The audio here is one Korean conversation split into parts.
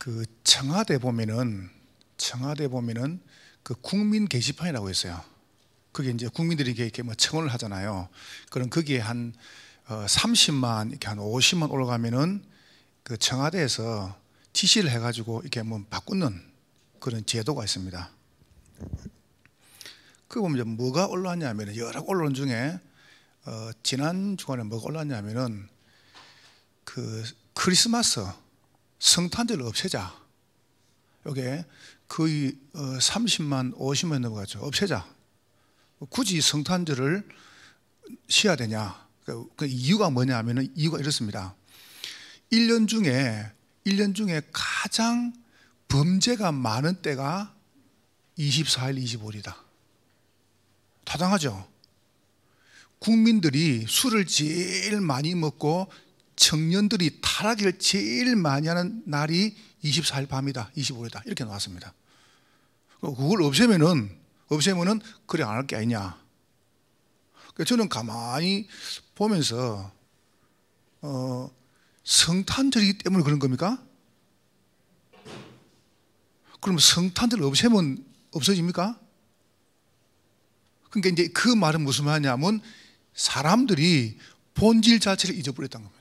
그 청와대 보면은 청와대 보면은 그 국민 게시판이라고 있어요. 그게 이제 국민들이 이렇게 뭐 청원을 하잖아요. 그럼 거기에 한 30만 어, 이렇게 한 50만 올라가면은 그 청와대에서 지시를 해가지고 이렇게 뭐 바꾸는 그런 제도가 있습니다. 그 보면 이제 뭐가 올라왔냐면은 여러 언론 중에 어 지난 주간에 뭐가 올라왔냐면은 그 크리스마스 성탄절 없애자. 요게 거의 30만, 어, 50만 넘어가죠. 없애자. 굳이 성탄절을 쉬어야 되냐. 그, 그 이유가 뭐냐 하면 이유가 이렇습니다. 1년 중에, 1년 중에 가장 범죄가 많은 때가 24일, 25일이다. 타당하죠? 국민들이 술을 제일 많이 먹고 청년들이 타락을 제일 많이 하는 날이 24일 밤이다, 25일이다 이렇게 나왔습니다. 그걸 없애면은 없애면은 그래 안 할 게 아니냐. 그러니까 저는 가만히 보면서 어, 성탄절이기 때문에 그런 겁니까? 그럼 성탄절 없애면 없어집니까? 그러니까 이제 그 말은 무슨 말이냐면 사람들이 본질 자체를 잊어버렸다는 겁니다.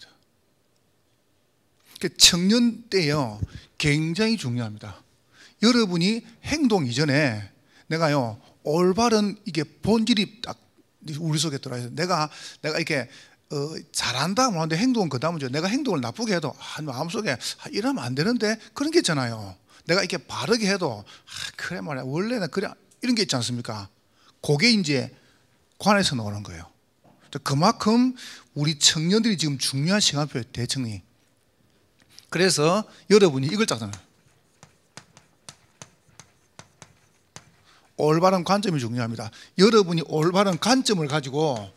그 청년 때요 굉장히 중요합니다. 여러분이 행동 이전에 내가요 올바른 이게 본질이 딱 우리 속에 들어와요. 내가 내가 이렇게 어, 잘한다 뭐하는데 행동은 그 다음이죠. 내가 행동을 나쁘게 해도 아, 마음속에 아, 이러면 안 되는데 그런 게 있잖아요. 내가 이렇게 바르게 해도 아, 그래 말이야 원래는 그래 이런 게 있지 않습니까? 그게 이제 관에서 나오는 거예요. 그만큼 우리 청년들이 지금 중요한 시간표에 대청이 그래서 여러분이 이걸 짜잖아요. 올바른 관점이 중요합니다. 여러분이 올바른 관점을 가지고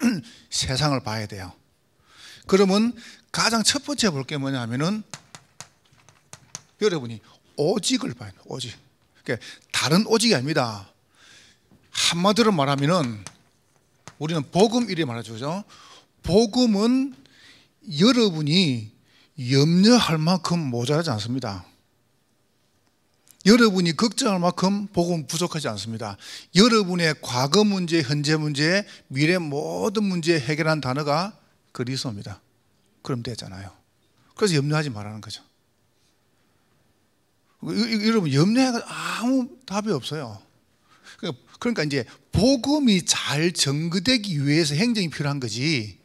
세상을 봐야 돼요. 그러면 가장 첫 번째 볼 게 뭐냐 하면은 여러분이 오직을 봐요 오직. 그러니까 다른 오직이 아닙니다. 한마디로 말하면은 우리는 복음이래 말하죠. 복음은 여러분이 염려할 만큼 모자라지 않습니다. 여러분이 걱정할 만큼 복음 부족하지 않습니다. 여러분의 과거 문제, 현재 문제, 미래 모든 문제 해결한 단어가 그리스도입니다. 그럼 되잖아요. 그래서 염려하지 말라는 거죠. 여러분 염려가 아무 답이 없어요. 그러니까 이제 복음이 잘 전거되기 위해서 행정이 필요한 거지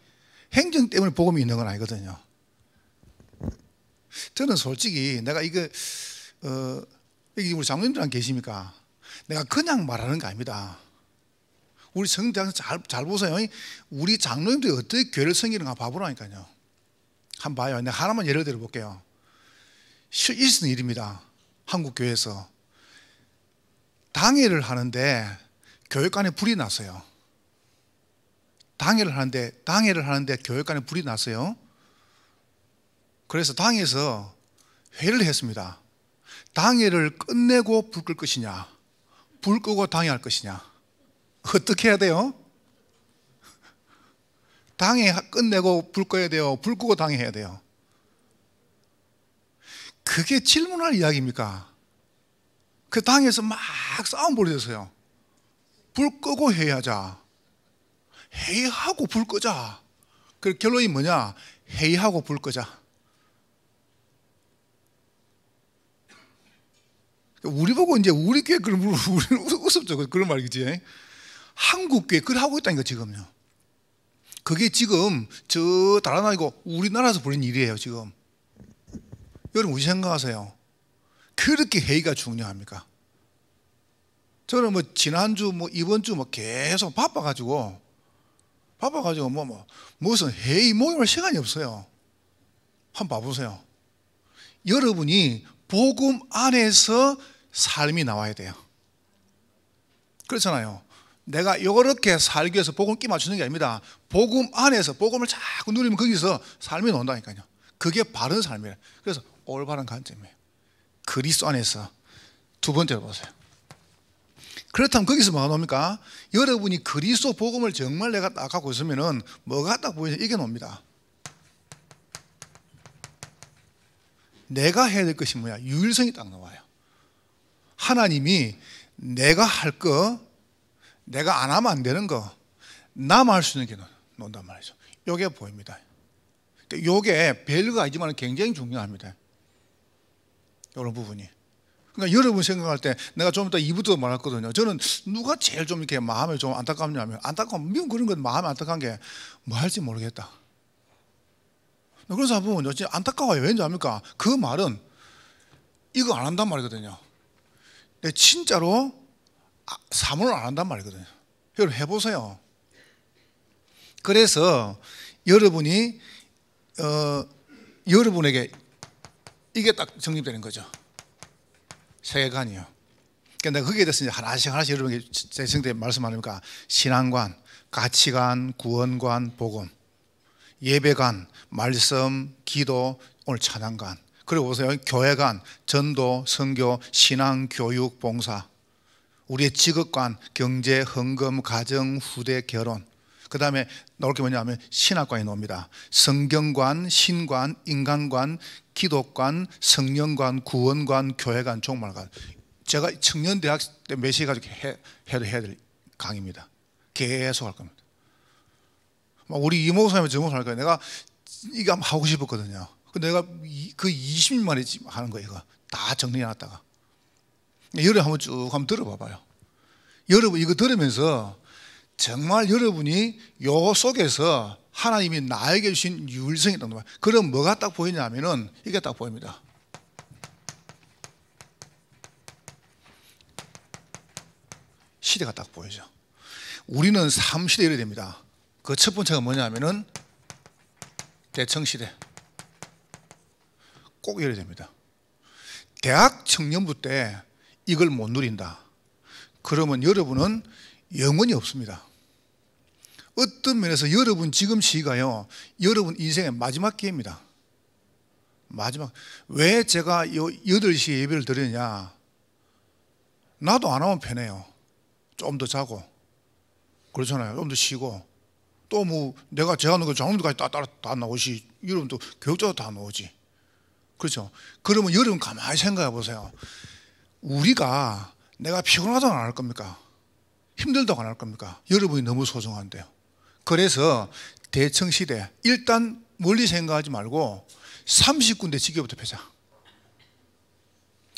행정 때문에 복음이 있는 건 아니거든요. 저는 솔직히 내가 이거 어, 여기 우리 장로님들 안 계십니까? 내가 그냥 말하는 거 아닙니다. 우리 성장 잘, 잘 보세요. 우리 장로님들이 어떻게 교회를 섬기는가 봐보라니까요. 한번 봐요. 내가 하나만 예를 들어 볼게요. 일은 일입니다. 한국교회에서. 당회를 하는데 교육관에 불이 났어요. 당회를 하는데, 당회를 하는데 교육관에 불이 났어요. 그래서 당에서 회의를 했습니다. 당회를 끝내고 불 끌 것이냐? 불 끄고 당회할 것이냐? 어떻게 해야 돼요? 당회 끝내고 불 꺼야 돼요? 불 끄고 당회해야 돼요? 그게 질문할 이야기입니까? 그 당에서 막 싸움 벌어졌어요. 불 끄고 회의하자. 회의하고 불 끄자. 그 결론이 뭐냐? 회의하고 불 끄자. 우리 보고 이제 우리 교회 그런 우리 우습죠 그, 그런 말이지. 한국 교회 그걸 하고 있다니까 지금요. 그게 지금 저 다른 아니고 우리나라에서 벌인 일이에요 지금. 여러분 우리 생각하세요. 그렇게 회의가 중요합니까? 저는 뭐 지난주 뭐 이번 주 뭐 계속 바빠가지고 바빠가지고 뭐, 뭐 무슨 회의 모임할 시간이 없어요. 한번 봐보세요. 여러분이 복음 안에서 삶이 나와야 돼요. 그렇잖아요. 내가 이렇게 살기 위해서 복음 끼 맞추는 게 아닙니다. 복음 안에서 복음을 자꾸 누리면 거기서 삶이 나온다니까요. 그게 바른 삶이에요. 그래서 올바른 관점이에요. 그리스 안에서 두 번째로 보세요. 그렇다면 거기서 뭐가 나옵니까? 여러분이 그리스도 복음을 정말 내가 딱 갖고 있으면 뭐가 딱 보이냐 이게 나옵니다. 내가 해야 될 것이 뭐야? 유일성이 딱 나와요. 하나님이 내가 할 거, 내가 안 하면 안 되는 거, 나만 할 수 있는 게 논단 말이죠. 요게 보입니다. 그러니까 요게 별거 아니지만 굉장히 중요합니다. 이런 부분이. 그러니까 여러분 생각할 때 내가 좀 이따 2부도 말했거든요. 저는 누가 제일 좀 이렇게 마음에 좀 안타깝냐면 안타까운 미운 그런 건 마음에 안타까운 게 뭐 할지 모르겠다. 그런 사람 은면 진짜 안타까워요. 왠지 압니까? 그 말은 이거 안 한단 말이거든요. 근 네, 진짜로 아, 사물을 안 한단 말이거든요. 여러분 해보세요. 그래서 여러분이 어, 여러분에게 이게 딱 정립되는 거죠. 세계관이요. 그러니까 거기에 대해서 이제 하나씩 하나씩 여러분에게 재생된 말씀 아닙니까? 신앙관, 가치관, 구원관, 복음. 예배관, 말씀, 기도, 오늘 찬양관. 그리고 보세요. 교회관, 전도, 선교, 신앙, 교육, 봉사. 우리의 직업관, 경제, 헌금, 가정, 후대, 결혼. 그 다음에 나올 게 뭐냐면 신학관이 나옵니다. 성경관, 신관, 인간관, 기독관, 성령관, 구원관, 교회관, 종말관. 제가 청년대학 때 몇시 에 가지고 해도 해야 될 강의입니다. 계속 할 겁니다. 막 우리 이모 사람이 저모 사람까 내가 이거 한번 하고 싶었거든요. 근데 그 내가 그 20년 만에 하는 거예요. 이거 다 정리해놨다가 여러분 한번 쭉 한번 들어봐봐요. 여러분 뭐 이거 들으면서 정말 여러분이 요 속에서 하나님이 나에게 주신 유일성이 있다는 말. 그럼 뭐가 딱 보이냐면은 이게 딱 보입니다. 시대가 딱 보이죠. 우리는 3시대 이래 됩니다. 그첫 번째가 뭐냐면은 대청시대 꼭 이래야 됩니다. 대학 청년부 때 이걸 못 누린다. 그러면 여러분은 영원히 없습니다. 어떤 면에서 여러분 지금 시기가요, 여러분 인생의 마지막 기회입니다. 마지막. 왜 제가 8시 예배를 드리느냐. 나도 안 하면 편해요. 좀 더 자고. 그렇잖아요. 좀 더 쉬고. 또뭐 내가 제안한 거 장로님들까지 다, 다, 다나오지여러분도 교육자도 다 나오지 그렇죠 그러면 여러분 가만히 생각해 보세요 우리가 내가 피곤하다고 안 할 겁니까 힘들다고 안 할 겁니까 여러분이 너무 소중한데요 그래서 대청시대 일단 멀리 생각하지 말고 30군데 지교부터 펴자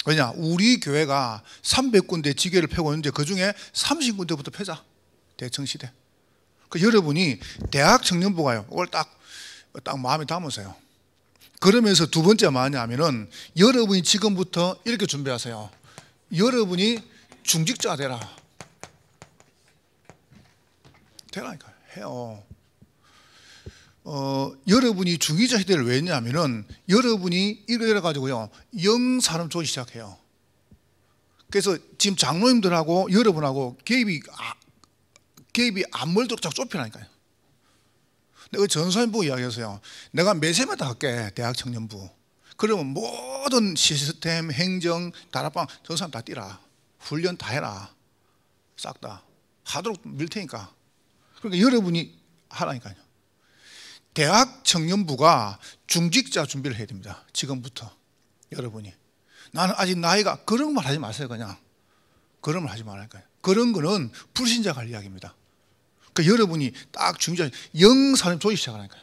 왜냐 우리 교회가 300군데 지교를 펴고 있는데 그중에 30군데부터 펴자 대청시대 그 여러분이 대학 청년부가요. 그걸 딱, 딱 마음에 담으세요. 그러면서 두 번째 뭐냐면은 여러분이 지금부터 이렇게 준비하세요. 여러분이 중직자 되라. 되라니까 해요. 어, 여러분이 중위자 시대를 왜냐면은 여러분이 이래 가지고요. 영 사람 조기 시작해요. 그래서 지금 장로님들하고 여러분하고 개입이 아, 개입이 안 멀도록 자꾸 좁히라니까요. 근데 그 전선부 이야기에서요. 내가 매세마다 할게. 대학 청년부. 그러면 모든 시스템, 행정, 다락방 전선 다 뛰라. 훈련 다 해라. 싹 다. 하도록 밀 테니까. 그러니까 여러분이 하라니까요. 대학 청년부가 중직자 준비를 해야 됩니다. 지금부터. 여러분이. 나는 아직 나이가 그런 말 하지 마세요, 그냥. 그런 말 하지 말라니까요. 그런 거는 불신자 갈 이야기입니다. 그 여러분이 딱 중요한 영사람 조이 시작하니까요.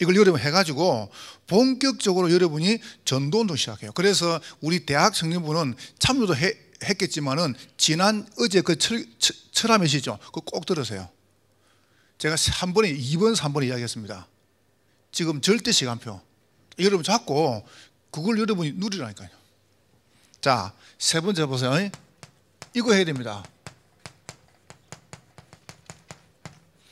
이걸 여러분 해가지고 본격적으로 여러분이 전도운동 시작해요. 그래서 우리 대학 청년부는 참여도 해, 했겠지만은 지난 어제 그 철, 철, 철암이시죠? 그거 꼭 들으세요. 제가 3번에 2번, 3번 이야기했습니다. 지금 절대 시간표. 여러분 자꾸 그걸 여러분이 누리라니까요. 자, 세 번째 보세요. 이거 해야 됩니다.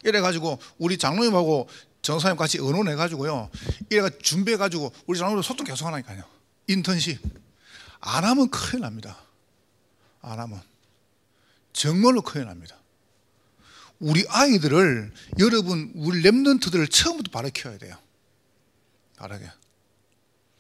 이래가지고 우리 장로님하고 전사님 같이 의논해가지고요. 이래가 준비해가지고 우리 장로님 소통 계속 하나니까요. 인턴십. 안 하면 큰일 납니다. 안 하면. 정말로 큰일 납니다. 우리 아이들을 여러분 우리 랩런트들을 처음부터 바르 키워야 돼요. 바르게.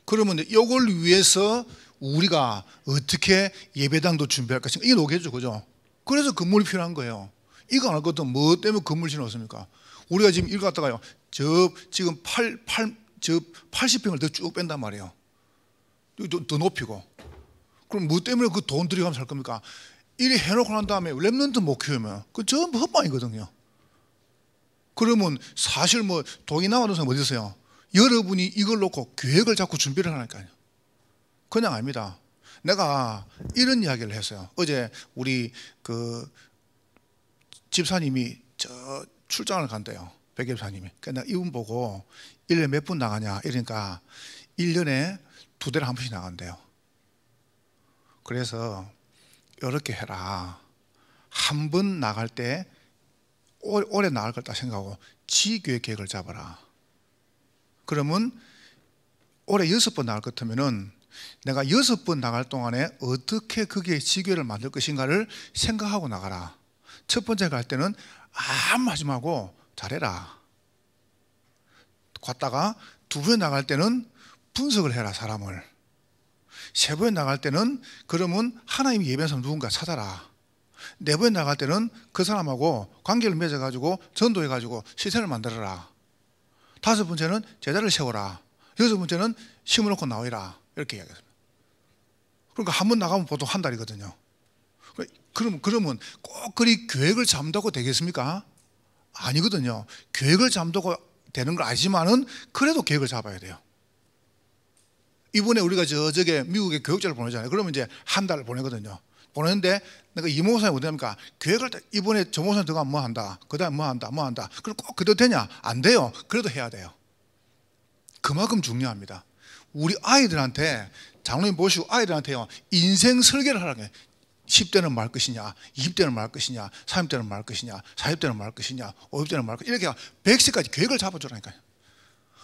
그러면 이걸 위해서 우리가 어떻게 예배당도 준비할 것인가 이게 녹해죠 그죠? 그래서 근물이 그 필요한 거예요. 이거 안 할 것도 뭐 때문에 건물신을 얻습니까? 우리가 지금 이읽갖다가요저 지금 8, 8, 저 80평을 더 쭉 뺀단 말이에요. 더, 더 높이고. 그럼 뭐 때문에 그 돈 들여가면 살 겁니까? 이리 해놓고 난 다음에 랩런트 못 키우면 그 전부 헛방이거든요. 그러면 사실 뭐 돈이 나가도 사람 어디 있어요? 여러분이 이걸 놓고 계획을 자꾸 준비를 하니까요. 그냥 아닙니다. 내가 이런 이야기를 했어요. 어제 우리 그 집사님이 저 출장을 간대요. 백일사님이. 그러니까 이분 보고 1년에 몇 분 나가냐 이러니까 1년에 두 대를 한 번씩 나간대요. 그래서 이렇게 해라. 한 번 나갈 때 오래, 오래 나갈 걸다 생각하고 지교의 계획을 잡아라. 그러면 올해 여섯 번 나갈 것 같으면은 내가 여섯 번 나갈 동안에 어떻게 그게 지교를 만들 것인가를 생각하고 나가라. 첫 번째 갈 때는 아무 하지 말고 잘해라. 갔다가 두 번에 나갈 때는 분석을 해라 사람을. 세 번에 나갈 때는 그러면 하나님 이 예배한 사람 누군가 찾아라. 네 번에 나갈 때는 그 사람하고 관계를 맺어가지고 전도해가지고 시선을 만들어라. 다섯 번째는 제자를 세워라. 여섯 번째는 심어놓고 나오라. 이렇게 이야기했습니다. 그러니까 한 번 나가면 보통 한 달이거든요. 그럼, 그러면 꼭 그리 계획을 잠다고 되겠습니까? 아니거든요. 계획을 잠다고 되는 걸 알지만은 그래도 계획을 잡아야 돼요. 이번에 우리가 저저에 미국에 교육자를 보내잖아요. 그러면 이제 한 달을 보내거든요. 보내는데 내가 이모사에 어디 합니까? 계획을 이번에 저모사에 들어가면 뭐 한다. 그 다음에 뭐 한다. 뭐 한다. 그럼 꼭 그래도 되냐? 안 돼요. 그래도 해야 돼요. 그만큼 중요합니다. 우리 아이들한테 장로님 보시고 아이들한테요. 인생 설계를 하라고 해요. 10대는 말 것이냐, 20대는 말 것이냐, 30대는 말 것이냐, 40대는 말 것이냐, 50대는 말 것이냐. 이렇게 100세까지 계획을 잡아주라니까요.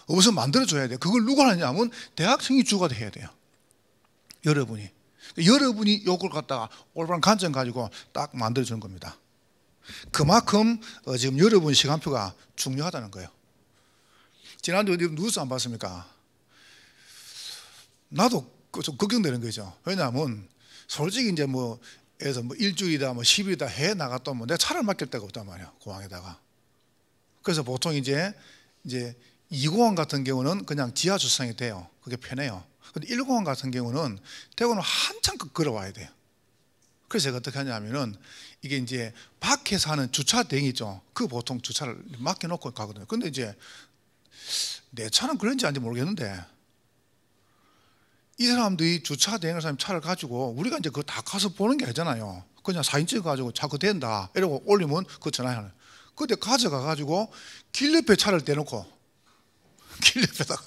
어디서 만들어줘야 돼요. 그걸 누가 하냐 하면 대학생이 주가 돼야 돼요. 여러분이. 여러분이 요걸 갖다가 올바른 관점 가지고 딱 만들어주는 겁니다. 그만큼 어, 지금 여러분 시간표가 중요하다는 거예요. 지난주 어디 뉴스 안 봤습니까? 나도 그, 좀 걱정되는 거죠. 왜냐하면 솔직히 이제 뭐 해서 뭐 일주일이다 뭐 10일이다 해 나갔다 오면 내가 차를 맡길 데가 없단 말이야. 공항에다가. 그래서 보통 이제 이제 2공항 같은 경우는 그냥 지하 주차장이 돼요. 그게 편해요. 근데 1공항 같은 경우는 대구는 한참 그 걸어와야 돼요. 그래서 제가 어떻게 하냐면은 이게 이제 밖에 사는 주차 대행이 죠그 보통 주차를 맡겨놓고 가거든요. 근데 이제 내 차는 그런지 아닌지 모르겠는데 이 사람들이 주차 대행을 사람 차를 가지고 우리가 이제 그거 다 가서 보는 게 아니잖아요. 그냥 사진 찍어가지고 자꾸 된다. 이러고 올리면 그 전화하는. 그때 가져가가지고 길 옆에 차를 대놓고 길 옆에다가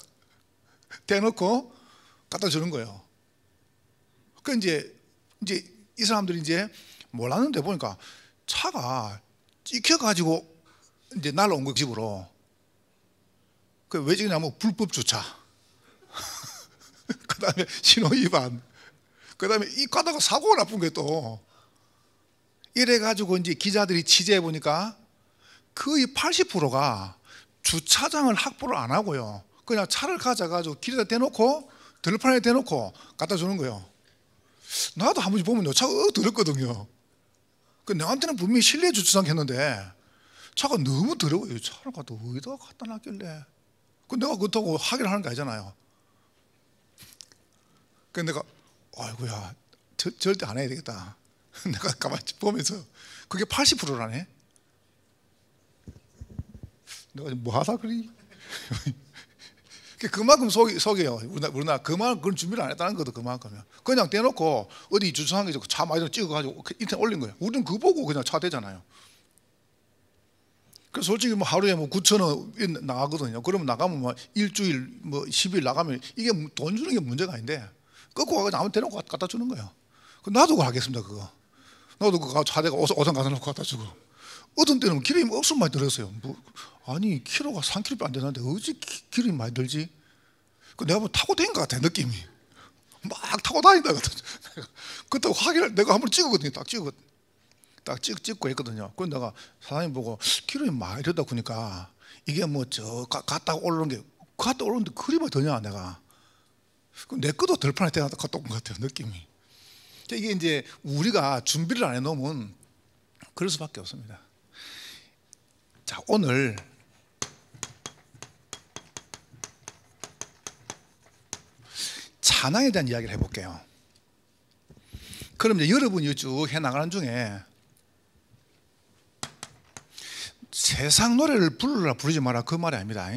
대놓고 갖다 주는 거예요. 그 이제 이제 이 사람들이 이제 몰랐는데 보니까 차가 찍혀가지고 이제 날라온 거 집으로. 그왜 찍냐면 뭐 불법 주차. 그 다음에 신호위반. 그 다음에 이 가다가 사고가 나쁜 게 또. 이래가지고 이제 기자들이 취재해보니까 거의 80%가 주차장을 확보를 안 하고요. 그냥 차를 가져가지고 길에다 대놓고 들판에 대놓고 갖다 주는 거예요. 나도 한 번씩 보면요. 차가 더럽거든요. 그 나한테는 분명히 실내 주차장 했는데 차가 너무 더러워요. 차를 갖다 어디다 갖다 놨길래. 그 내가 그렇다고 하기를 하는 거 아니잖아요. 그 내가 아이고야 저, 절대 안 해야 되겠다. 내가 가만히 보면서 그게 80%라네. 내가 뭐 하다 그리? 그만큼 속이, 속이에요. 우리나라, 우리나 그만큼 그런 준비를 안 했다는 거도 그만큼 그냥 떼놓고 어디 주차한 게 있고 차 많이 찍어가지고 그 인터넷 올린 거예요. 우리는 그거 보고 그냥 차 되잖아요. 그래서 솔직히 뭐 하루에 뭐 9천 원 나가거든요. 그러면 나가면 뭐 일주일 뭐 10일 나가면 이게 돈 주는 게 문제가 아닌데 끄고 가고 남한테 놓고 갖다 주는 거예요. 그 나도 가겠습니다, 그거. 나도 그거 차대가 어선 가서 놓고 갖다 주고. 어떤 때는 기름이 억수로 많이 들었어요. 뭐, 아니, 키로가 3kg도 안 되는데 어찌 기름이 많이 들지? 그 내가 뭐 타고 다닌 것 같아, 느낌이. 막 타고 다닌다. 그때 확인을 내가 한번 찍었거든요. 딱 찍었, 거든딱 찍, 찍고 했거든요. 그래서 내가 사장님 보고 기름이 많이 들다 보니까 이게 뭐 저 갔다 올라온 게 갔다 올라온데 그리 많이 되냐, 내가. 내 것도 덜편할 때나 똑같은 것 같아요, 느낌이. 이게 이제 우리가 준비를 안 해놓으면 그럴 수밖에 없습니다. 자, 오늘 찬양에 대한 이야기를 해볼게요. 그럼 이제 여러분이 쭉 해나가는 중에 세상 노래를 부르라 부르지 마라 그 말이 아닙니다.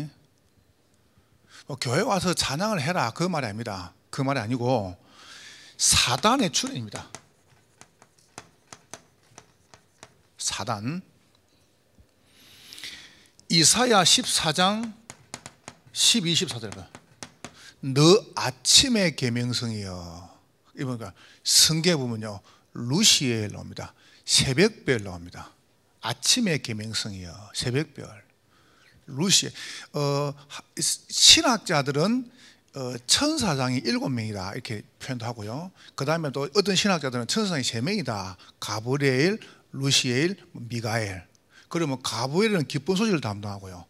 어, 교회 와서 찬양을 해라 그 말이 아닙니다. 그 말이 아니고 사단의 출현입니다. 사단 이사야 14장 12, 1 4절너 아침의 계명성이여. 이러니까 성계 보면요. 루시에 나옵니다. 새벽별 나옵니다. 아침의 계명성이요. 새벽별. 루시 어, 신학자들은 어, 천사장이 일곱 명이다 이렇게 표현도 하고요. 그 다음에 또 어떤 신학자들은 천사장이 세 명이다. 가브리엘, 루시엘, 미가엘. 그러면 가브리엘은 기쁜 소식을 담당하고요.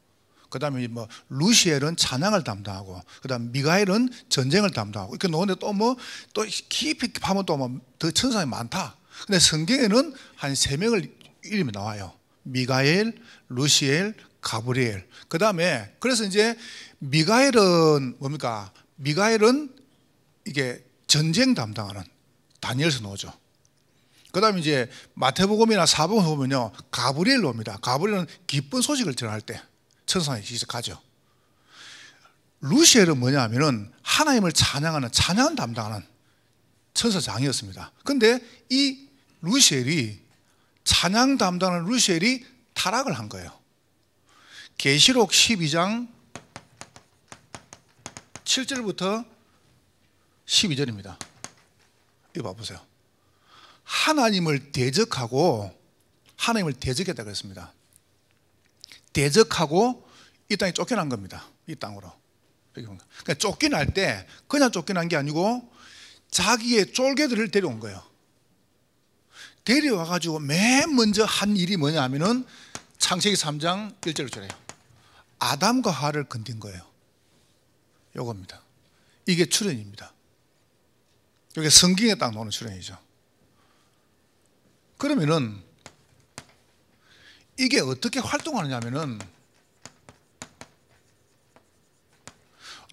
그 다음에 뭐 루시엘은 찬양을 담당하고, 그 다음 미가엘은 전쟁을 담당하고. 이렇게 놓는데 또 뭐 또 깊이 파면 또 뭐 더 천사장이 많다. 근데 성경에는 한 세 명을 이름이 나와요. 미가엘, 루시엘, 가브리엘. 그 다음에 그래서 이제 미가엘은 뭡니까? 미가엘은 이게 전쟁 담당하는 다니엘서 나오죠. 그 다음에 이제 마태복음이나 사복음 보면요. 가브리엘로 옵니다. 가브리엘은 기쁜 소식을 전할 때 천사의 시작하죠. 루시엘은 뭐냐 하면은 하나님을 찬양하는, 찬양 담당하는 천사장이었습니다. 근데 이 루시엘이 찬양 담당하는 루시엘이 타락을 한 거예요. 계시록 12장 7절부터 12절입니다. 이거 봐보세요. 하나님을 대적하고 하나님을 대적했다 그랬습니다. 대적하고 이 땅에 쫓겨난 겁니다. 이 땅으로. 그러니까 쫓겨날 때 그냥 쫓겨난 게 아니고 자기의 쫄개들을 데려온 거예요. 데려와 가지고 맨 먼저 한 일이 뭐냐 하면은 창세기 3장 1절을 절해요. 아담과 하를 건든 거예요. 요겁니다. 이게 출현입니다. 이게 성경에 딱 나오는 출현이죠. 그러면은 이게 어떻게 활동하느냐면은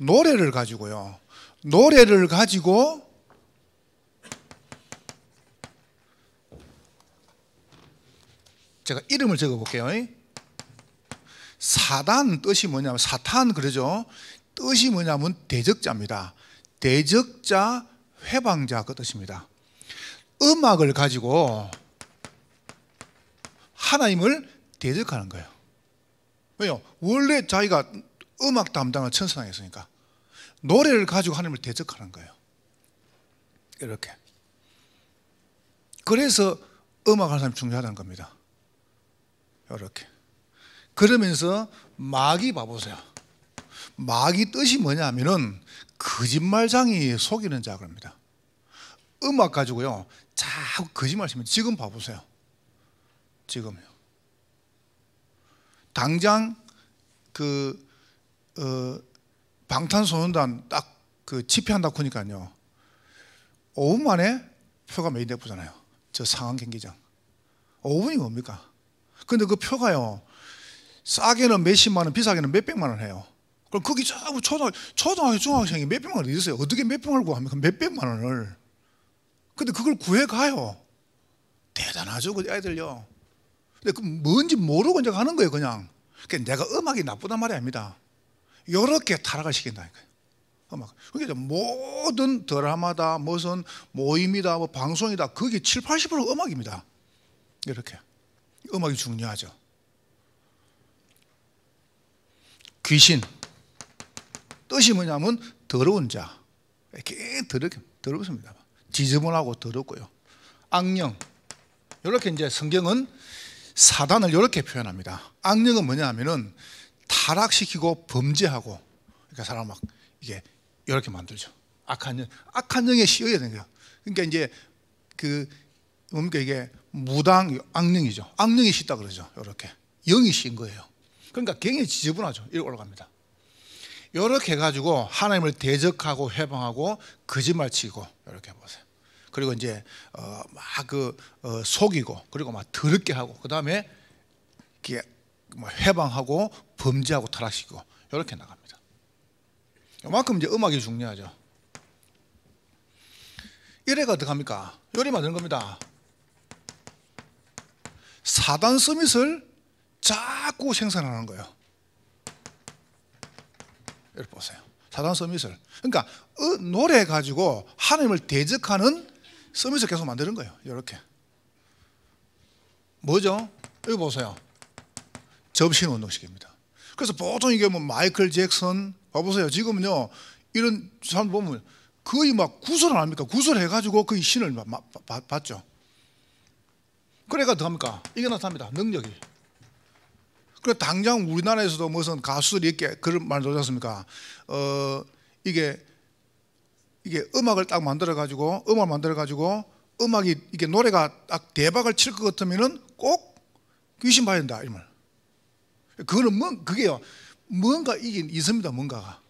노래를 가지고요. 노래를 가지고 제가 이름을 적어 볼게요. 사단 뜻이 뭐냐면 사탄 그러죠. 뜻이 뭐냐면 대적자입니다. 대적자, 회방자 그 뜻입니다. 음악을 가지고 하나님을 대적하는 거예요. 왜요? 원래 자기가 음악 담당을 천사당했으니까 노래를 가지고 하나님을 대적하는 거예요. 이렇게. 그래서 음악하는 사람이 중요하다는 겁니다. 이렇게. 그러면서 마귀 봐보세요. 마귀 뜻이 뭐냐면은 거짓말장이 속이는 자 그럽니다. 음악 가지고요. 자꾸 거짓말 치면 지금 봐보세요. 지금요. 당장 그 어, 방탄소년단 딱 그 집회한다고 하니까요. 5분 만에 표가 메인되프잖아요저 상황 경기장. 5분이 뭡니까? 근데 그 표가요. 싸게는 몇십만 원, 비싸게는 몇백만 원 해요. 그럼 거기 전부 초등, 초등학교, 중학생이 몇백만 원 있어요. 어떻게 몇백만 원 구합니까? 몇백만 원을. 근데 그걸 구해가요. 대단하죠, 그아들요 근데 그 뭔지 모르고 이제 가는 거예요, 그냥. 그러니까 내가 음악이 나쁘단 말이 아닙니다. 이렇게 타락을 시킨다니까요. 음악. 그러니까 모든 드라마다, 무슨 모임이다, 뭐 방송이다, 그게 7, 80% 음악입니다. 이렇게. 음악이 중요하죠. 귀신. 뜻이 뭐냐면 더러운 자. 이렇게 더럽, 더럽습니다. 지저분하고 더럽고요. 악령. 이렇게 이제 성경은 사단을 이렇게 표현합니다. 악령은 뭐냐 하면은 타락시키고 범죄하고 그러니까 사람 막 이게 이렇게 만들죠. 악한 영, 악한 영에 씌어야 되는 거예요. 그러니까 이제 그 뭡니까 이게 무당 악령이죠. 악령이 씌다 그러죠. 이렇게 영이 씌인 거예요. 그러니까 굉장히 지저분하죠. 이렇게 올라갑니다. 이렇게 해가지고 하나님을 대적하고 해방하고 거짓말 치고 이렇게 보세요. 그리고 이제 어, 막그 어, 속이고 그리고 막 더럽게 하고 그 다음에 뭐 해방하고 범죄하고 타락시키고 이렇게 나갑니다. 이만큼 이제 음악이 중요하죠. 이래가 어떡합니까? 요리 만드는 겁니다. 사단 서밋을 자꾸 생산하는 거예요. 여기 보세요. 사단 서밋을. 그러니까 어, 노래 가지고 하나님을 대적하는 서밋을 계속 만드는 거예요. 이렇게. 뭐죠? 여기 보세요. 접신 운동식입니다. 그래서 보통 이게 뭐 마이클 잭슨 봐보세요. 지금은요 이런 사람 보면 거의 막 구슬 안 합니까? 구슬해가지고 그 신을 받죠. 그래가 어합니까 이게 나타납니다. 능력이. 그래 당장 우리나라에서도 무슨 가수들이 이렇게 그런 말을놓지 않습니까? 어 이게 이게 음악을 딱 만들어 가지고 음악 만들어 가지고 음악이 이게 노래가 딱 대박을 칠 것 같으면은 꼭 귀신 봐야 된다 이 말. 그거는 뭔 그게요. 뭔가 이게 있습니다. 뭔가가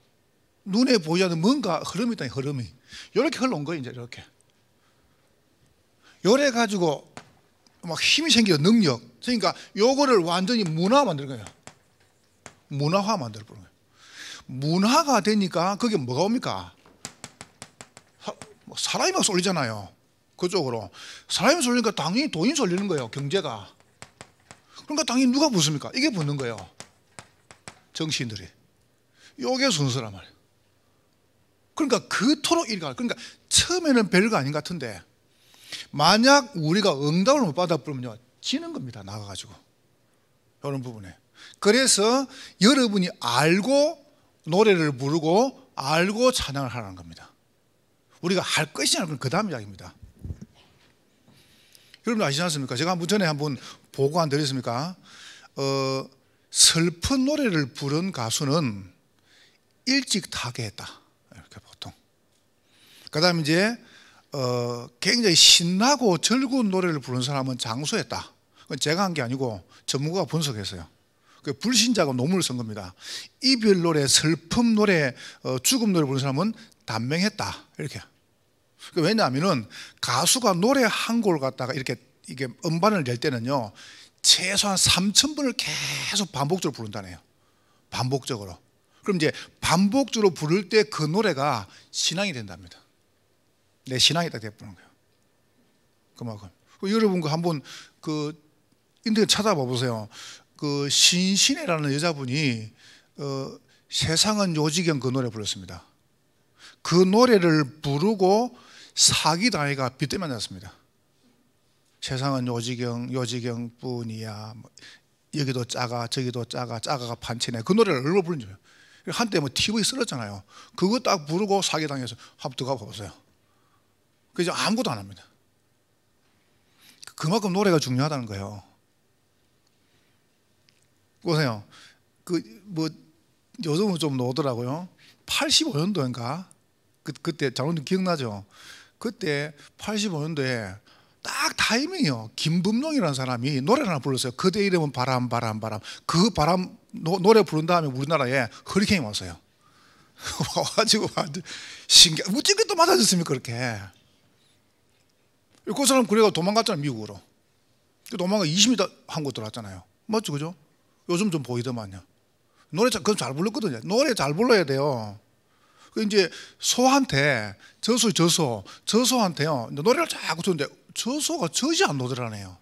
눈에 보이지 않는 뭔가 흐름이 있다. 흐름이 이렇게 흘러온 거예요. 이제 이렇게. 요래 가지고 막 힘이 생겨 능력. 그러니까 요거를 완전히 문화 만들 거예요. 문화화 만들 거예요. 문화가 되니까 그게 뭐가 옵니까? 뭐 사람이 막 쏠리잖아요. 그쪽으로. 사람이 쏠리니까 당연히 돈이 쏠리는 거예요. 경제가. 그러니까 당연히 누가 붙습니까? 이게 붙는 거예요. 정신들이 요게 순서란 말이에요. 그러니까 그토록 일가. 그러니까 처음에는 별거 아닌 것 같은데 만약 우리가 응답을 못 받아 부면요 지는 겁니다 나가가지고 이런 부분에 그래서 여러분이 알고 노래를 부르고 알고 찬양을 하라는 겁니다 우리가 할 것이 냐그 다음 이야기입니다 여러분 아시지 않습니까? 제가 한번 전에 한번 보고 안 드렸습니까? 어, 슬픈 노래를 부른 가수는 일찍 타게 했다. 이렇게 보통. 그 다음 에 이제 어, 굉장히 신나고 즐거운 노래를 부른 사람은 장수했다. 제가 한 게 아니고 전문가가 분석했어요. 그 불신자가 논문을 쓴 겁니다. 이별 노래, 슬픔 노래, 어, 죽음 노래 부른 사람은 단명했다. 이렇게. 그왜냐하면 가수가 노래 한 곡을 갖다가 이렇게 이게 음반을 낼 때는요 최소한 3천 번을 계속 반복적으로 부른다네요. 반복적으로. 그럼 이제 반복적으로 부를 때 그 노래가 신앙이 된답니다. 내 신앙에다 대보는 거예요. 그만큼. 그 여러분과 그 한번 그 인터넷 찾아봐 보세요. 그 신신애라는 여자분이 어, 세상은 요지경 그 노래 불렀습니다. 그 노래를 부르고 사기당해가 빗대만났습니다. 세상은 요지경 요지경뿐이야. 뭐, 여기도 짜가 저기도 짜가 짜가가 반치네. 그 노래를 얼마 부른 줄 한때 뭐 TV 쓰러잖아요. 그거 딱 부르고 사기당해서 한번 들어가 보세요. 그래서 아무것도 안 합니다. 그만큼 노래가 중요하다는 거예요. 보세요. 그, 뭐, 요즘은 좀노더라고요 85년도인가? 그, 그때, 장로님 기억나죠? 그때 85년도에 딱 타이밍이요. 김범룡이라는 사람이 노래를 하나 불렀어요. 그대 이름은 바람, 바람, 바람. 그 바람, 노, 노래 부른 다음에 우리나라에 허리케인 왔어요. 와가지고 완 신기하, 무지개 또맞아졌습니까 그렇게. 그 사람 그래가 도망갔잖아요, 미국으로. 그 도망가 20m 한곳 들어왔잖아요. 맞죠, 그죠? 요즘 좀 보이더만요. 노래 참, 그건 잘 불렀거든요. 노래 잘 불러야 돼요. 그 이제 소한테, 저소, 저소, 저소한테요. 노래를 자꾸 듣는데 저소가 저지 안 노더라네요.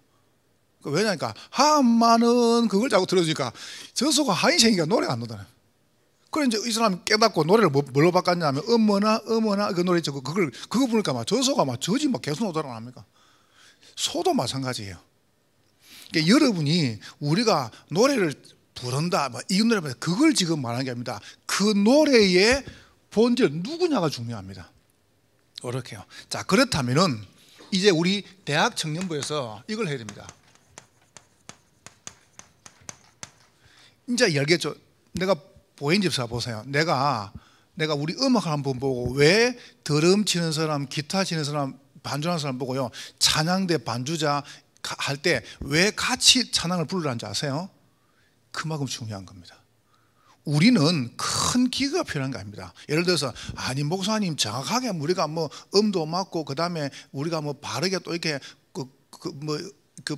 그 왜냐니까, 하만은 그걸 자꾸 들어주니까 저소가 하인생이니까 노래가 안 노더라요. 그래 이제 이 사람 깨닫고 노래를 뭐, 뭘로 바꿨냐면 어머나 어머나 그 노래 저거 그, 그걸 그거 부르니까 막 저소가 막 저지 막 계속 오더라 합니까? 소도 마찬가지예요. 그러니까 여러분이 우리가 노래를 부른다 이 노래 그걸 지금 말하는 게 아닙니다. 그 노래의 본질 누구냐가 중요합니다. 어렵게요. 자 그렇다면은 이제 우리 대학 청년부에서 이걸 해야 됩니다. 이제 열겠죠. 내가 보행집사 보세요. 내가 내가 우리 음악을 한번 보고 왜 드럼 치는 사람, 기타 치는 사람, 반주하는 사람 보고요. 찬양대 반주자 할 때 왜 같이 찬양을 부르라는지 아세요? 그만큼 중요한 겁니다. 우리는 큰 기가 필요한 게 아닙니다. 예를 들어서 아니 목사님 정확하게 우리가 뭐 음도 맞고 그다음에 우리가 뭐 바르게 또 이렇게 그 뭐그 그, 뭐, 그,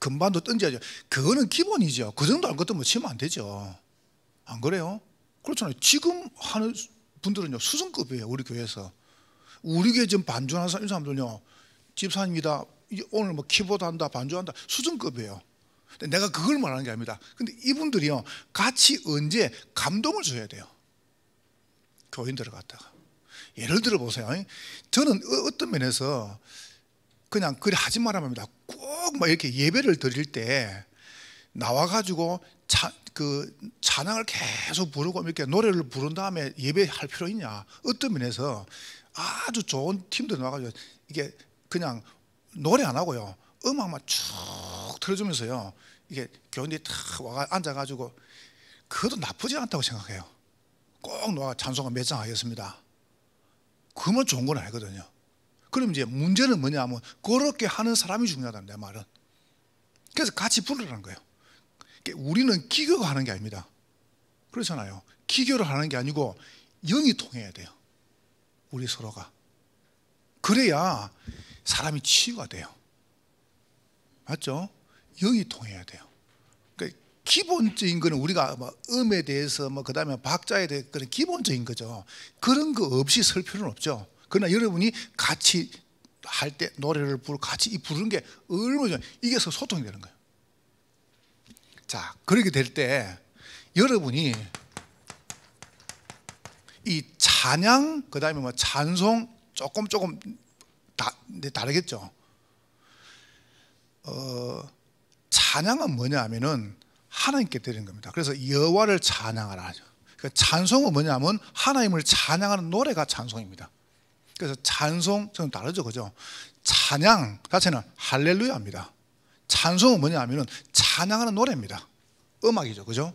금반도 던져야죠. 그거는 기본이죠. 그 정도 알 것도 뭐 치면 안 되죠. 안 그래요? 그렇잖아요. 지금 하는 분들은요 수준급이에요 우리 교회에서 우리 교회 지금 반주하는 사람들은요 집사님이다 오늘 뭐 키보드 한다 반주한다 수준급이에요. 내가 그걸 말하는 게 아닙니다. 근데 이분들이요 같이 언제 감동을 줘야 돼요. 교인들어갔다가 예를 들어 보세요. 저는 어, 어떤 면에서 그냥 그래 하지 말아야 합니다. 꼭 막 이렇게 예배를 드릴 때 나와 가지고 그 찬양을 계속 부르고 이렇게 노래를 부른 다음에 예배할 필요 있냐? 어떤 면에서 아주 좋은 팀들 나와가지고 이게 그냥 노래 안 하고요 음악만 쭉 틀어주면서요 이게 교인들이 탁 와가 앉아가지고 그것도 나쁘지 않다고 생각해요. 꼭 노아 찬송가 몇장 하겠습니다. 그러면 좋은 건 아니거든요. 그럼 이제 문제는 뭐냐 하면 그렇게 하는 사람이 중요하다는 내 말은. 그래서 같이 부르라는 거예요. 우리는 기교가 하는 게 아닙니다. 그렇잖아요. 기교를 하는 게 아니고 영이 통해야 돼요. 우리 서로가. 그래야 사람이 치유가 돼요. 맞죠? 영이 통해야 돼요. 그러니까 기본적인 거는 우리가 뭐 음에 대해서 뭐 그다음에 박자에 대해 그런 기본적인 거죠. 그런 거 없이 설 필요는 없죠. 그러나 여러분이 같이 할 때 노래를 부르 같이 부르는 게 얼마나 이게 소통이 되는 거예요. 자, 그렇게 될 때 여러분이 이 찬양 그다음에 뭐 찬송 조금 조금 다 다르겠죠. 어, 찬양은 뭐냐 하면은 하나님께 드리는 겁니다. 그래서 여호와를 찬양하라 하죠. 그러니까 찬송은 뭐냐면 하 하나님을 찬양하는 노래가 찬송입니다. 그래서 찬송 저는 다르죠, 그죠? 찬양 자체는 할렐루야입니다. 찬송은 뭐냐 하면은 찬양하는 노래입니다. 음악이죠. 그죠?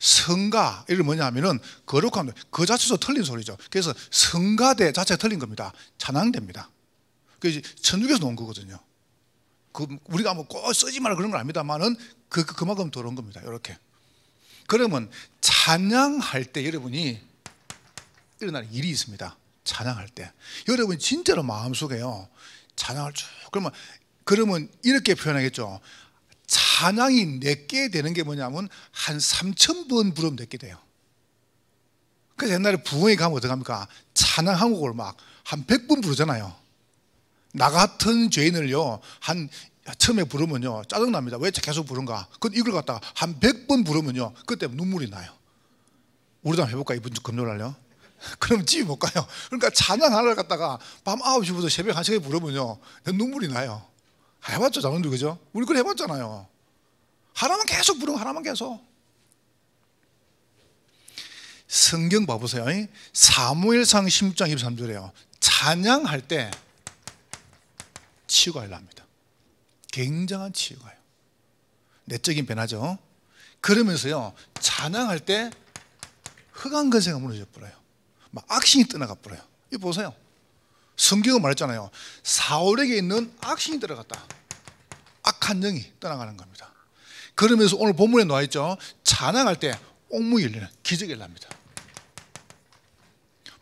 성가, 이를 뭐냐 하면은 거룩함, 그 자체도 틀린 소리죠. 그래서 성가대 자체가 틀린 겁니다. 찬양대입니다. 그 천국에서 온 거거든요. 그 우리가 뭐 꼭 쓰지 말라 그런 건 아닙니다만은 그, 그, 그만큼 들어온 겁니다. 이렇게. 그러면 찬양할 때 여러분이 일어나는 일이 있습니다. 찬양할 때. 여러분 진짜로 마음속에요. 찬양을 쭉. 그러면 그러면 이렇게 표현하겠죠. 찬양이 내게 되는 게 뭐냐면 한 3천 번 부르면 내게 돼요. 그래서 옛날에 부흥에 가면 어떡합니까? 찬양 한국을 막한 100번 부르잖아요. 나 같은 죄인을요, 한 처음에 부르면요, 짜증납니다. 왜 계속 부른가? 그 이걸 갖다가 한 100번 부르면요, 그때 눈물이 나요. 우리도 한번 해볼까? 이번 주 금요일 날요? 그럼 집에 못 가요. 그러니까 찬양 하나를 갖다가 밤 9시부터 새벽 1시에 부르면요, 눈물이 나요. 해봤죠, 자원도 그죠? 우리 그걸 해봤잖아요. 하나만 계속 부르고 하나만 계속. 성경 봐보세요. 사무엘상 16장 23절에요. 찬양할 때 치유가 일납니다. 굉장한 치유가요. 내적인 변화죠. 그러면서요, 찬양할 때 흑암 근세가 무너져 버려요. 막 악신이 떠나가 버려요. 이 보세요. 성경은 말했잖아요. 사울에게 있는 악신이 들어갔다. 악한 영이 떠나가는 겁니다. 그러면서 오늘 본문에 나와 있죠. 찬양할 때옥문 열리는 기적이 일납니다.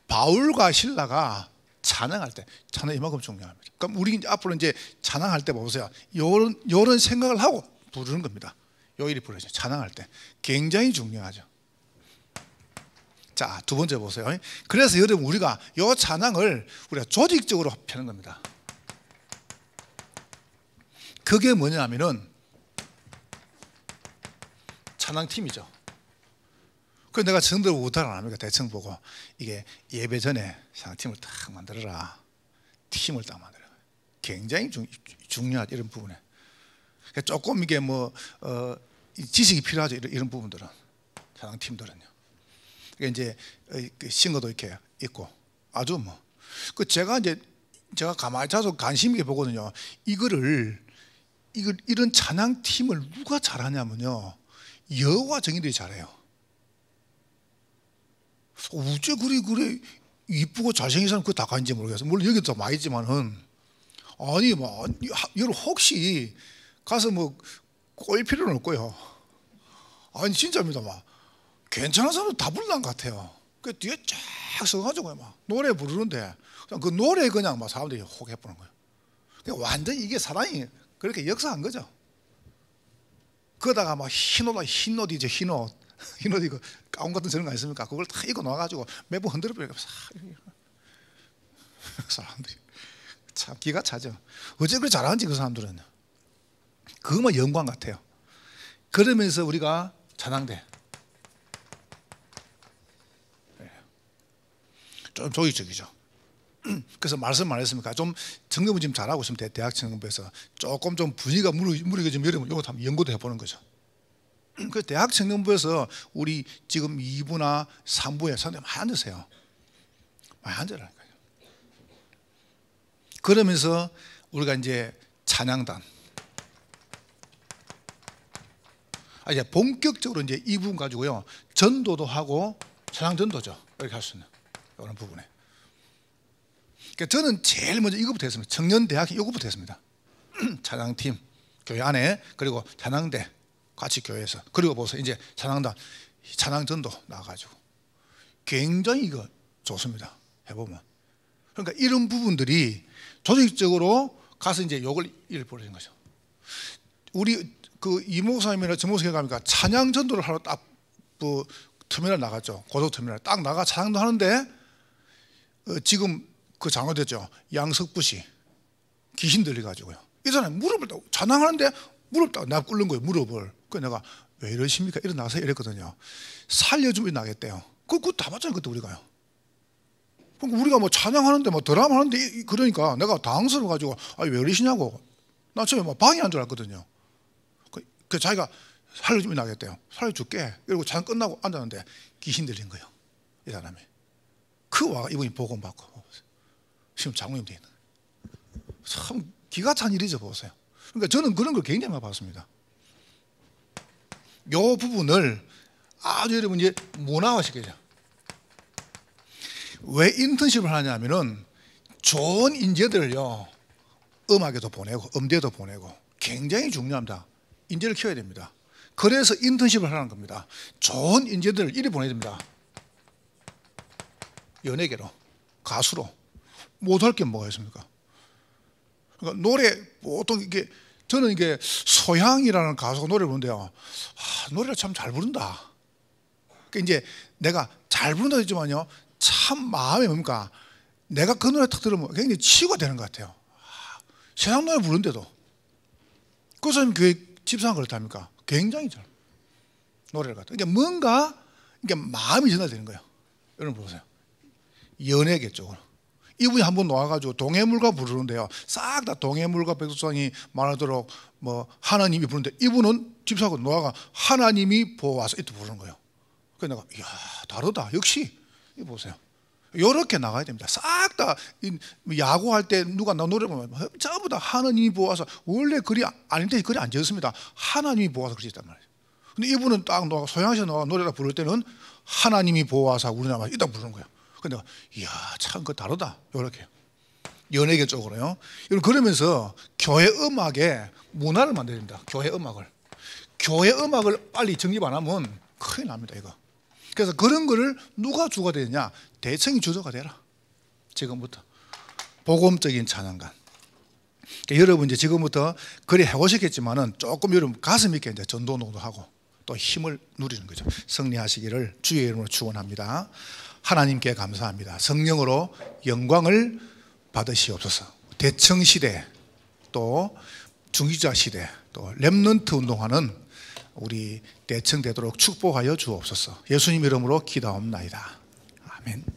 바울과 신라가 찬양할 때 찬양 이만큼 중요합니다. 그럼 우리 이제 앞으로 이제 찬양할 때 보세요. 요런 요런 생각을 하고 부르는 겁니다. 요 일이 부르죠. 찬양할 때 굉장히 중요하죠. 자, 두 번째 보세요. 그래서 여러분 우리가 요 찬양을 우리가 조직적으로 펴는 겁니다. 그게 뭐냐면은 찬양팀이죠. 그 내가 정대로 우타를 합니까? 대청 보고 이게 예배 전에 찬양팀을 딱 만들어라. 팀을 딱 만들어. 굉장히 중, 중요한 이런 부분에. 그러니까 조금 이게 뭐 어, 지식이 필요하죠. 이런, 이런 부분들은 찬양팀들은요. 그러니까 이제 어, 그 신거도 이렇게 있고 아주 뭐 그 제가 이제 제가 가만히 자서 관심 있게 보거든요. 이거를 이걸 이런 찬양 팀을 누가 잘하냐면요 여호와 정인들이 잘해요. 우째 그리 그래 이쁘고 잘생긴 사람 그거 다 가는지 모르겠어. 물론 여기도 더 많이 있지만은 아니 뭐여러 혹시 가서 뭐 꼴 필요는 없고요. 아니 진짜입니다 막 괜찮은 사람도 다 불난 것 같아요. 그 뒤에 쫙 서가지고 막 노래 부르는데 그 노래 그냥 막 사람들이 호해 보는 거예요. 완전 이게 사랑이 그렇게 역사한 거죠. 그러다가 막 흰옷, 흰옷 이제 흰옷, 흰옷 이거 가운 같은 저런 거 있습니까? 그걸 다 입고 나와가지고 매번 흔들어 버리고 사람들이 참 기가 차죠. 어째 그렇게 잘하는지 그 사람들은 그거만 영광 뭐 같아요. 그러면서 우리가 찬양대 좀 조직적이죠. 그래서 말씀 안 했습니까? 좀 점검을 지금 잘하고 있으면 대학 청년부에서 조금 좀 분위기가 무르게 좀 열리면 이거 한번 연구도 해보는 거죠. 그 대학 청년부에서 우리 지금 2부나 3부에 선생님 많이 앉으세요. 많이 앉으라니까요. 그러면서 우리가 이제 찬양단. 아, 이제 본격적으로 이제 2분 가지고요. 전도도 하고 찬양 전도죠. 이렇게 할 수 있는. 어런 부분에. 그러니까 저는 제일 먼저 이거부터 했습니다. 청년대학 이거부터 했습니다. 찬양팀 교회 안에 그리고 찬양대 같이 교회에서 그리고 보세요 이제 찬양단 찬양전도 나가지고 굉장히 이거 좋습니다. 해보면 그러니까 이런 부분들이 조직적으로 가서 이제 욕을 일부러는 거죠. 우리 그 이모사님이나 전모사님 가니까 찬양 전도를 하러 딱그 뭐 터미널 나갔죠. 고속 터미널 딱 나가 찬양도 하는데 어, 지금 그 장어됐죠. 양석부 씨. 귀신 들려가지고요. 이 사람이 무릎을 딱 자랑하는데 무릎 딱나 꿇는 거예요. 무릎을. 그 내가 왜 이러십니까? 일어나서 이랬거든요. 살려주면 나겠대요. 그, 그다 맞잖아요. 그때 우리가요. 그러니까 우리가 뭐 찬양하는데 뭐 드라마 하는데 그러니까 내가 당황스러워가지고 아 왜 이러시냐고. 나 처음에 막 방해한 줄 알거든요. 그, 그 자기가 살려주면 나겠대요. 살려줄게. 이러고 잔 끝나고 앉았는데 귀신 들린 거예요. 이 사람이. 그와 이분이 복음받고 지금 장로님도 는참 기가 찬 일이죠 보세요 그러니까 저는 그런 걸 굉장히 많이 봤습니다 요 부분을 아주 여러분 이제 문화화시키자 왜 인턴십을 하냐면은 좋은 인재들을요 음악에도 보내고 음대도 보내고 굉장히 중요합니다 인재를 키워야 됩니다 그래서 인턴십을 하는 겁니다 좋은 인재들을 이리 보내야 됩니다 연예계로, 가수로 못할 게 뭐가 있습니까? 그러니까 노래 보통 이게 저는 이게 소향이라는 가수가 노래 부는데요 아, 노래를 참 잘 부른다. 그러니까 이제 내가 잘 부른다 했지만요. 참 마음이 뭡니까? 내가 그 노래 탁 들으면 굉장히 치유가 되는 것 같아요. 아, 세상 노래 부르데도 그래서 교 집사가 그렇답니까? 굉장히 잘 노래를 갖다. 그러니까 뭔가 이게 마음이 전달되는 거예요. 여러분 보세요. 연예계 쪽으로. 이분이 한번놓아가지고 동해물과 부르는데요. 싹 다 동해물과 백두산이 많하도록뭐 하나님이 부르는데 이분은 집사고 놓아가 하나님이 보아서 이때 부르는 거예요. 그래서 내가 이야 다르다 역시 이 보세요. 이렇게 나가야 됩니다. 싹 다 야구할 때 누가 나 노래 보면 전부 다 하나님이 보아서 원래 글이 아닌데 글이 안 지었습니다. 하나님이 보아서 그랬단 말이에요. 근데 이분은 딱놓아가 소양시 노아 노래를 부를 때는 하나님이 보아서 우리나라 이딱 부르는 거예요. 근데 이야 참 그 다르다 이렇게 연예계 쪽으로요. 그러면서 교회 음악에 문화를 만듭니다. 교회 음악을 교회 음악을 빨리 정립 안 하면 큰일 납니다 이거. 그래서 그런 거를 누가 주가 되느냐 대청이 주도가 되라 지금부터 복음적인 찬양관. 그러니까 여러분 이제 지금부터 그리 하고 싶겠지만은 조금 여러분 가슴 있게 이제 전도노도 하고 또 힘을 누리는 거죠. 승리하시기를 주의 이름으로 축원합니다. 하나님께 감사합니다. 성령으로 영광을 받으시옵소서. 대청 시대 또 중기자 시대 또 렘넌트 운동하는 우리 대청 되도록 축복하여 주옵소서. 예수님 이름으로 기도옵나이다. 아멘.